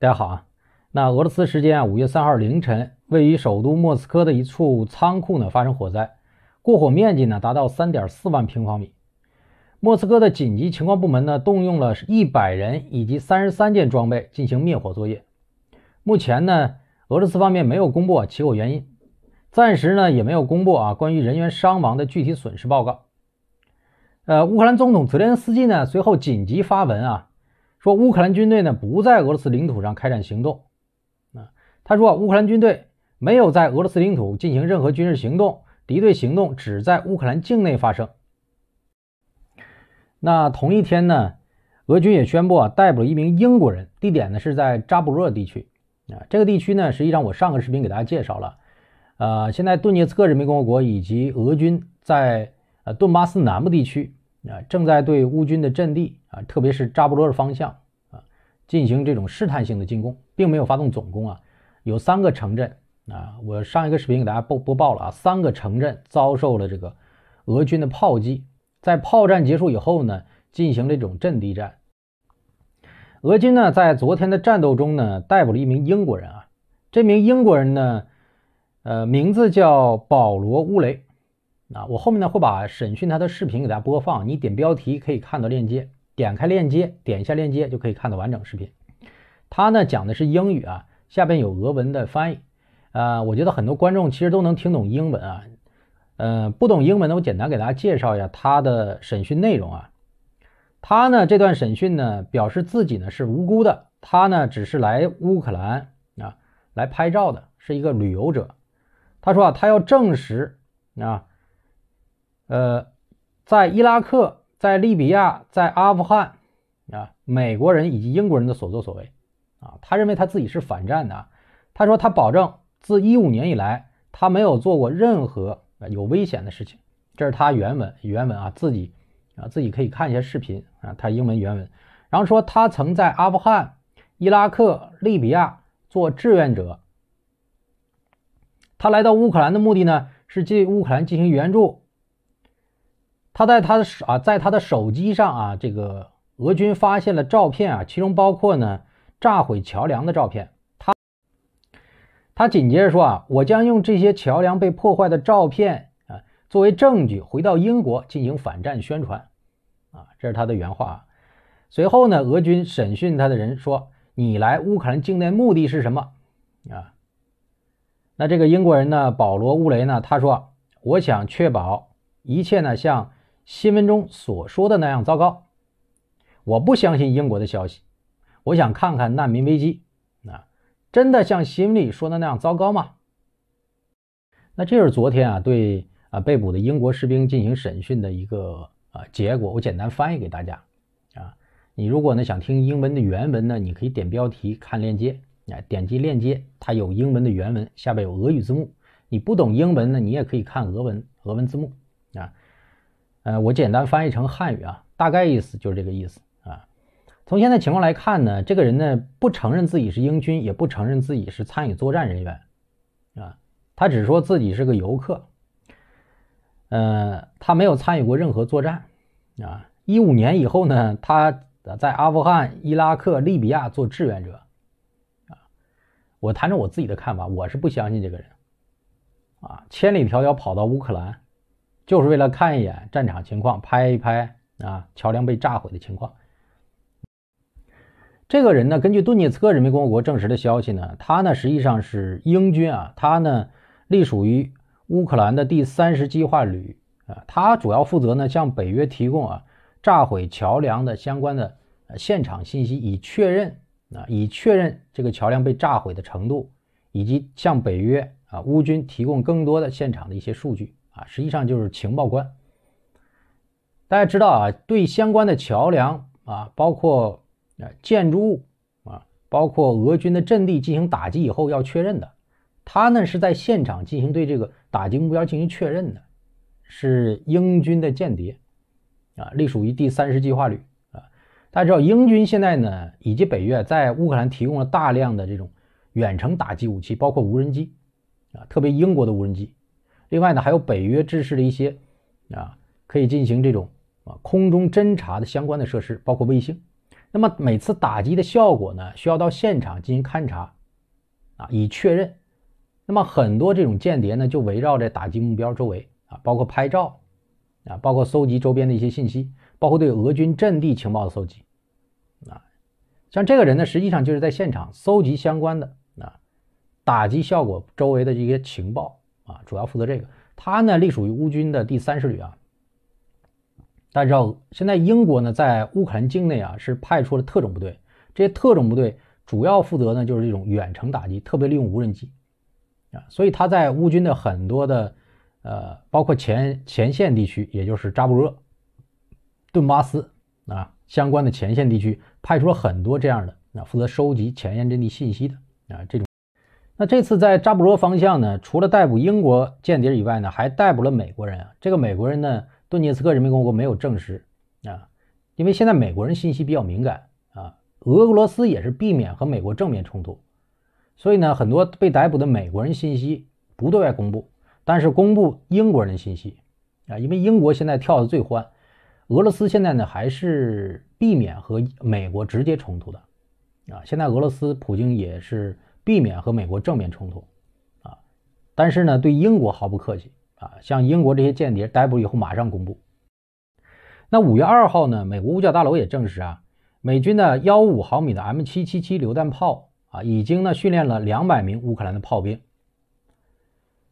大家好啊，那俄罗斯时间啊五月三号凌晨，位于首都莫斯科的一处仓库呢发生火灾，过火面积呢达到三点四万平方米。莫斯科的紧急情况部门呢动用了一百人以及三十三件装备进行灭火作业。目前呢，俄罗斯方面没有公布起火原因，暂时呢也没有公布啊关于人员伤亡的具体损失报告。呃，乌克兰总统泽连斯基呢随后紧急发文啊。说乌克兰军队呢不在俄罗斯领土上开展行动，啊，他说乌克兰军队没有在俄罗斯领土进行任何军事行动，敌对行动只在乌克兰境内发生。那同一天呢，俄军也宣布啊逮捕了一名英国人，地点呢是在扎布罗热地区，啊，这个地区呢实际上我上个视频给大家介绍了，呃，现在顿涅茨克人民共和国以及俄军在呃顿巴斯南部地区。啊，正在对乌军的阵地啊，特别是扎波罗的方向啊，进行这种试探性的进攻，并没有发动总攻啊。有三个城镇啊，我上一个视频给大家播播报了啊，三个城镇遭受了这个俄军的炮击。在炮战结束以后呢，进行这种阵地战。俄军呢，在昨天的战斗中呢，逮捕了一名英国人啊，这名英国人呢，呃，名字叫保罗·乌雷。啊，我后面呢会把审讯他的视频给大家播放，你点标题可以看到链接，点开链接，点一下链接就可以看到完整视频。他呢讲的是英语啊，下边有俄文的翻译啊。我觉得很多观众其实都能听懂英文啊，嗯，不懂英文的我简单给大家介绍一下他的审讯内容啊。他呢这段审讯呢表示自己呢是无辜的，他呢只是来乌克兰啊来拍照的，是一个旅游者。他说啊，他要证实啊。呃，在伊拉克、在利比亚、在阿富汗，啊，美国人以及英国人的所作所为，啊，他认为他自己是反战的。他说他保证，自一五年以来，他没有做过任何有危险的事情。这是他原文原文啊，自己啊自己可以看一下视频啊，他英文原文。然后说他曾在阿富汗、伊拉克、利比亚做志愿者。他来到乌克兰的目的呢，是进乌克兰进行援助。他在他的手啊，在他的手机上啊，这个俄军发现了照片啊，其中包括呢炸毁桥梁的照片。他他紧接着说啊，我将用这些桥梁被破坏的照片啊作为证据，回到英国进行反战宣传啊，这是他的原话。随后呢，俄军审讯他的人说：“你来乌克兰境内目的是什么？”啊，那这个英国人呢，保罗·乌雷呢，他说：“我想确保一切呢，像。”新闻中所说的那样糟糕，我不相信英国的消息。我想看看难民危机，啊，真的像新闻里说的那样糟糕吗？那这是昨天啊，对啊，被捕的英国士兵进行审讯的一个啊结果。我简单翻译给大家，啊，你如果呢想听英文的原文呢，你可以点标题看链接，啊，点击链接它有英文的原文，下边有俄语字幕。你不懂英文呢，你也可以看俄文俄文字幕。呃，我简单翻译成汉语啊，大概意思就是这个意思啊。从现在情况来看呢，这个人呢不承认自己是英军，也不承认自己是参与作战人员啊，他只说自己是个游客。呃，他没有参与过任何作战啊。一五年以后呢，他在阿富汗、伊拉克、利比亚做志愿者啊。我谈着我自己的看法，我是不相信这个人啊，千里迢迢跑到乌克兰。就是为了看一眼战场情况，拍一拍啊桥梁被炸毁的情况。这个人呢，根据顿涅茨克人民共和国证实的消息呢，他呢实际上是英军啊，他呢隶属于乌克兰的第三十计划旅啊，他主要负责呢向北约提供啊炸毁桥梁的相关的现场信息，以确认啊以确认这个桥梁被炸毁的程度，以及向北约啊乌军提供更多的现场的一些数据。实际上就是情报官。大家知道啊，对相关的桥梁啊，包括啊建筑物啊，包括俄军的阵地进行打击以后，要确认的，他呢是在现场进行对这个打击目标进行确认的，是英军的间谍啊，隶属于第三十计划旅啊。大家知道，英军现在呢以及北约在乌克兰提供了大量的这种远程打击武器，包括无人机啊，特别英国的无人机。另外呢，还有北约制式的一些，啊，可以进行这种啊空中侦察的相关的设施，包括卫星。那么每次打击的效果呢，需要到现场进行勘察，啊，以确认。那么很多这种间谍呢，就围绕着打击目标周围，啊，包括拍照，啊，包括搜集周边的一些信息，包括对俄军阵地情报的搜集，啊，像这个人呢，实际上就是在现场搜集相关的啊打击效果周围的这些情报。啊，主要负责这个。他呢，隶属于乌军的第三师旅啊。大家知道，现在英国呢，在乌克兰境内啊，是派出了特种部队。这些特种部队主要负责呢，就是这种远程打击，特别利用无人机啊。所以他在乌军的很多的呃，包括前前线地区，也就是扎布热、顿巴斯啊相关的前线地区，派出了很多这样的，那负责收集前沿阵地信息的啊这种。那这次在扎布罗方向呢，除了逮捕英国间谍以外呢，还逮捕了美国人啊。这个美国人呢，顿涅茨克人民共和国没有证实啊，因为现在美国人信息比较敏感啊，俄罗斯也是避免和美国正面冲突，所以呢，很多被逮捕的美国人信息不对外公布，但是公布英国人的信息啊，因为英国现在跳的最欢，俄罗斯现在呢还是避免和美国直接冲突的啊。现在俄罗斯普京也是。避免和美国正面冲突，啊，但是呢，对英国毫不客气，啊，像英国这些间谍逮捕以后马上公布。那五月二号呢，美国五角大楼也证实啊，美军的幺五毫米的 M 七七七榴弹炮啊，已经呢训练了两百名乌克兰的炮兵。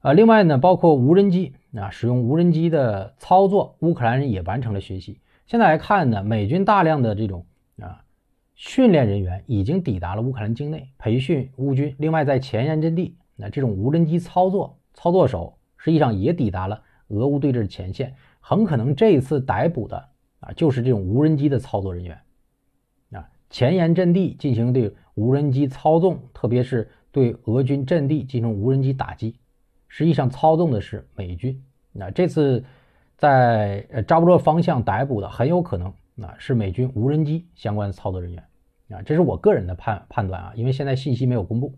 啊，另外呢，包括无人机啊，使用无人机的操作，乌克兰人也完成了学习。现在来看呢，美军大量的这种啊。训练人员已经抵达了乌克兰境内，培训乌军。另外，在前沿阵地，那这种无人机操作操作手实际上也抵达了俄乌对峙前线，很可能这一次逮捕的啊，就是这种无人机的操作人员。啊，前沿阵地进行对无人机操纵，特别是对俄军阵地进行无人机打击，实际上操纵的是美军。那这次在呃扎波罗方向逮捕的，很有可能。啊，是美军无人机相关操作人员啊，这是我个人的判判断啊，因为现在信息没有公布。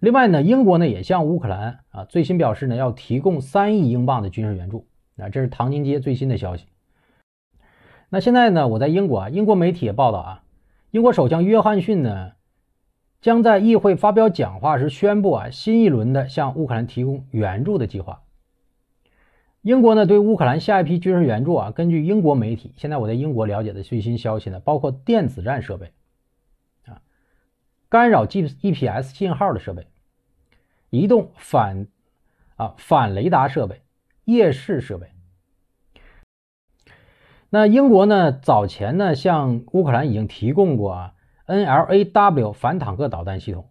另外呢，英国呢也向乌克兰啊最新表示呢要提供三亿英镑的军事援助啊，这是唐宁街最新的消息。那现在呢，我在英国啊，英国媒体也报道啊，英国首相约翰逊呢将在议会发表讲话时宣布啊新一轮的向乌克兰提供援助的计划。英国呢对乌克兰下一批军事援助啊，根据英国媒体现在我在英国了解的最新消息呢，包括电子战设备啊，干扰 G E P S 信号的设备，移动反啊反雷达设备、夜视设备。那英国呢早前呢向乌克兰已经提供过啊 N L A W 反坦克导弹系统，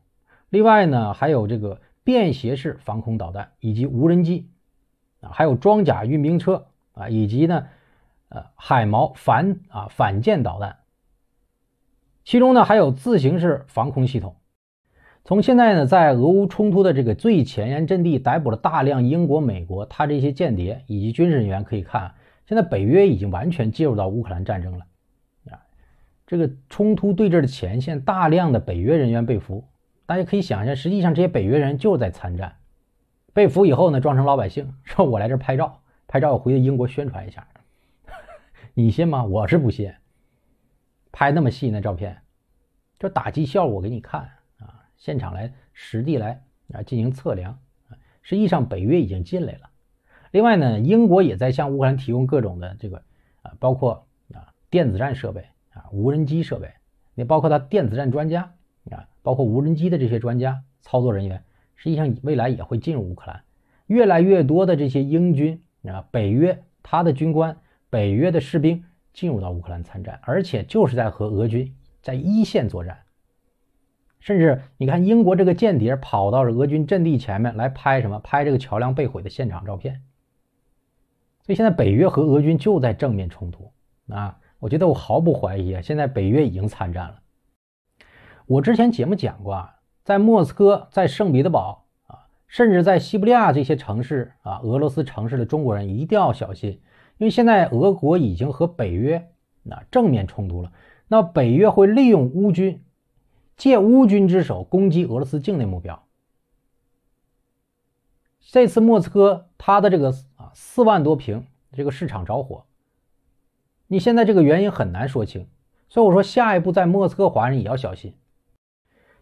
另外呢还有这个便携式防空导弹以及无人机。啊，还有装甲运兵车啊，以及呢，呃，海矛反啊反舰导弹。其中呢，还有自行式防空系统。从现在呢，在俄乌冲突的这个最前沿阵地逮捕了大量英国、美国，他这些间谍以及军事人员，可以看，现在北约已经完全介入到乌克兰战争了。啊，这个冲突对峙的前线，大量的北约人员被俘。大家可以想一下，实际上这些北约人就是在参战。被俘以后呢，装成老百姓，说我来这拍照，拍照，我回去英国宣传一下，你信吗？我是不信。拍那么细那照片，这打击效果给你看啊！现场来，实地来啊，进行测量。实际上，北约已经进来了。另外呢，英国也在向乌克兰提供各种的这个啊，包括啊电子战设备啊、无人机设备，那包括他电子战专家啊，包括无人机的这些专家操作人员。实际上，未来也会进入乌克兰，越来越多的这些英军啊，北约他的军官、北约的士兵进入到乌克兰参战，而且就是在和俄军在一线作战。甚至你看，英国这个间谍跑到俄军阵地前面来拍什么？拍这个桥梁被毁的现场照片。所以现在北约和俄军就在正面冲突啊！我觉得我毫不怀疑啊，现在北约已经参战了。我之前节目讲过啊。在莫斯科、在圣彼得堡啊，甚至在西伯利亚这些城市啊，俄罗斯城市的中国人一定要小心，因为现在俄国已经和北约那正面冲突了，那北约会利用乌军，借乌军之手攻击俄罗斯境内目标。这次莫斯科它的这个啊四万多平这个市场着火，你现在这个原因很难说清，所以我说下一步在莫斯科华人也要小心。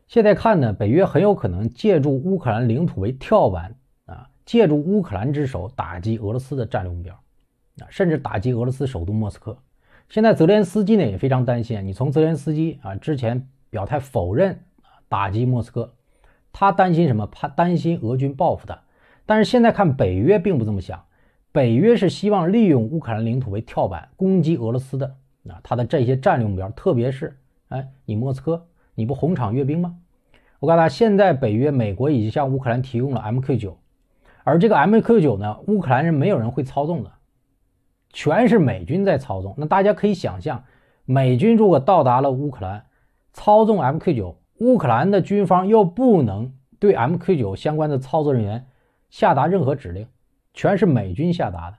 现在看呢，北约很有可能借助乌克兰领土为跳板啊，借助乌克兰之手打击俄罗斯的战略目标啊，甚至打击俄罗斯首都莫斯科。现在泽连斯基呢也非常担心，你从泽连斯基啊之前表态否认打击莫斯科，他担心什么？怕担心俄军报复他。但是现在看，北约并不这么想，北约是希望利用乌克兰领土为跳板攻击俄罗斯的啊，他的这些战略目标，特别是哎，你莫斯科。你不红场阅兵吗？我告诉他，现在北约、美国已经向乌克兰提供了 MQ 九，而这个 MQ 九呢，乌克兰人没有人会操纵的，全是美军在操纵。那大家可以想象，美军如果到达了乌克兰，操纵 MQ 九，乌克兰的军方又不能对 MQ 九相关的操作人员下达任何指令，全是美军下达的。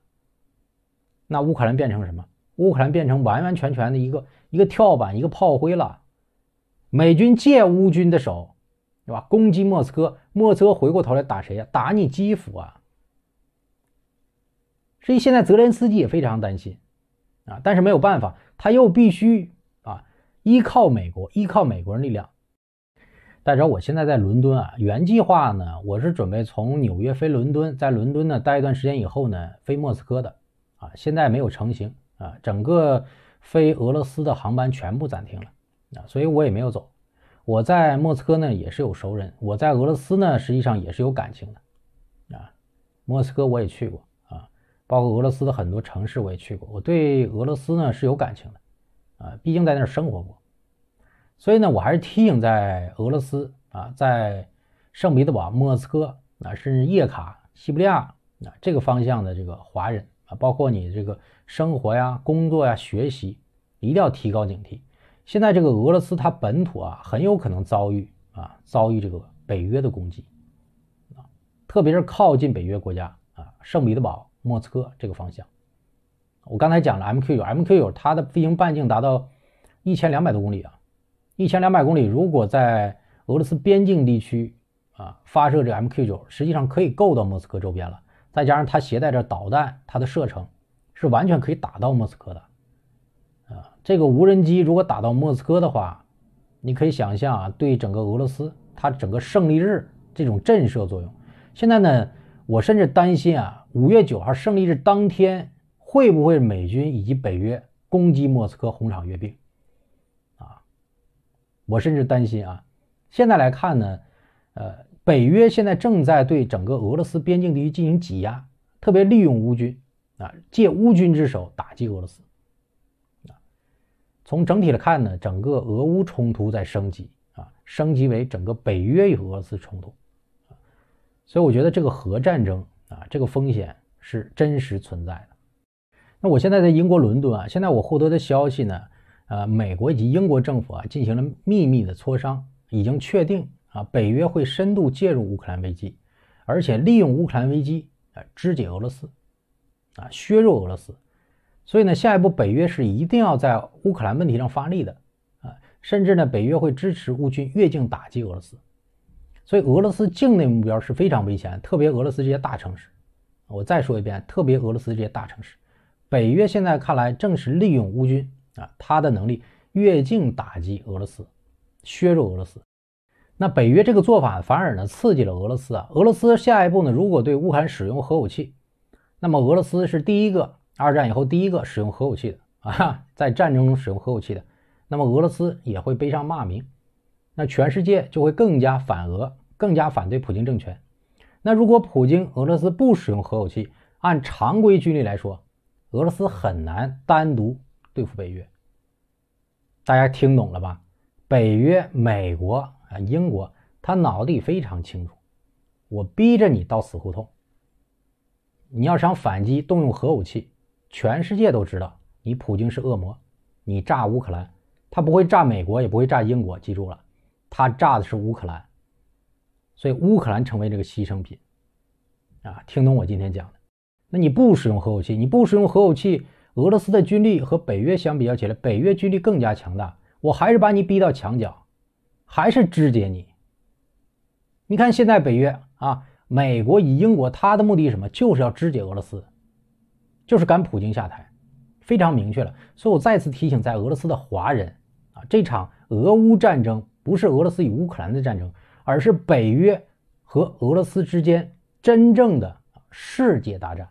那乌克兰变成什么？乌克兰变成完完全全的一个一个跳板，一个炮灰了。美军借乌军的手，对吧？攻击莫斯科，莫斯科回过头来打谁呀？打你基辅啊！所以现在泽连斯基也非常担心啊，但是没有办法，他又必须啊依靠美国，依靠美国人力量。大家知道我现在在伦敦啊，原计划呢，我是准备从纽约飞伦敦，在伦敦呢待一段时间以后呢，飞莫斯科的啊，现在没有成行啊，整个飞俄罗斯的航班全部暂停了。啊，所以我也没有走。我在莫斯科呢，也是有熟人；我在俄罗斯呢，实际上也是有感情的。啊，莫斯科我也去过啊，包括俄罗斯的很多城市我也去过。我对俄罗斯呢是有感情的。啊，毕竟在那儿生活过，所以呢，我还是提醒在俄罗斯啊，在圣彼得堡、莫斯科啊，甚至叶卡西伯利亚啊这个方向的这个华人啊，包括你这个生活呀、工作呀、学习，一定要提高警惕。现在这个俄罗斯它本土啊，很有可能遭遇啊遭遇这个北约的攻击，啊，特别是靠近北约国家啊，圣彼得堡、莫斯科这个方向。我刚才讲了 MQ 九，MQ 九它的飞行半径达到一千两百多公里啊，一千两百公里，如果在俄罗斯边境地区啊发射这 MQ 九，实际上可以够到莫斯科周边了。再加上它携带着导弹，它的射程是完全可以打到莫斯科的。这个无人机如果打到莫斯科的话，你可以想象啊，对整个俄罗斯它整个胜利日这种震慑作用。现在呢，我甚至担心啊，五月九号胜利日当天会不会美军以及北约攻击莫斯科红场阅兵？啊，我甚至担心啊，现在来看呢，呃，北约现在正在对整个俄罗斯边境地区进行挤压，特别利用乌军啊，借乌军之手打击俄罗斯。从整体来看呢，整个俄乌冲突在升级啊，升级为整个北约与俄罗斯冲突，所以我觉得这个核战争啊，这个风险是真实存在的。那我现在在英国伦敦啊，现在我获得的消息呢，呃，美国以及英国政府啊进行了秘密的磋商，已经确定啊，北约会深度介入乌克兰危机，而且利用乌克兰危机啊肢解俄罗斯，啊削弱俄罗斯。所以呢，下一步北约是一定要在乌克兰问题上发力的，啊，甚至呢，北约会支持乌军越境打击俄罗斯。所以俄罗斯境内目标是非常危险，特别俄罗斯这些大城市。我再说一遍，特别俄罗斯这些大城市，北约现在看来正是利用乌军啊，他的能力越境打击俄罗斯，削弱俄罗斯。那北约这个做法反而呢，刺激了俄罗斯啊。俄罗斯下一步呢，如果对乌克兰使用核武器，那么俄罗斯是第一个。二战以后第一个使用核武器的啊，在战争中使用核武器的，那么俄罗斯也会背上骂名，那全世界就会更加反俄，更加反对普京政权。那如果普京俄罗斯不使用核武器，按常规军力来说，俄罗斯很难单独对付北约。大家听懂了吧？北约、美国啊、英国，他脑力非常清楚，我逼着你到死胡同，你要想反击，动用核武器。全世界都知道你普京是恶魔，你炸乌克兰，他不会炸美国，也不会炸英国。记住了，他炸的是乌克兰，所以乌克兰成为这个牺牲品。啊，听懂我今天讲的？那你不使用核武器，你不使用核武器，俄罗斯的军力和北约相比较起来，北约军力更加强大。我还是把你逼到墙角，还是肢解你。你看现在北约啊，美国以英国，他的目的是什么？就是要肢解俄罗斯。就是赶普京下台，非常明确了。所以我再次提醒，在俄罗斯的华人啊，这场俄乌战争不是俄罗斯与乌克兰的战争，而是北约和俄罗斯之间真正的世界大战。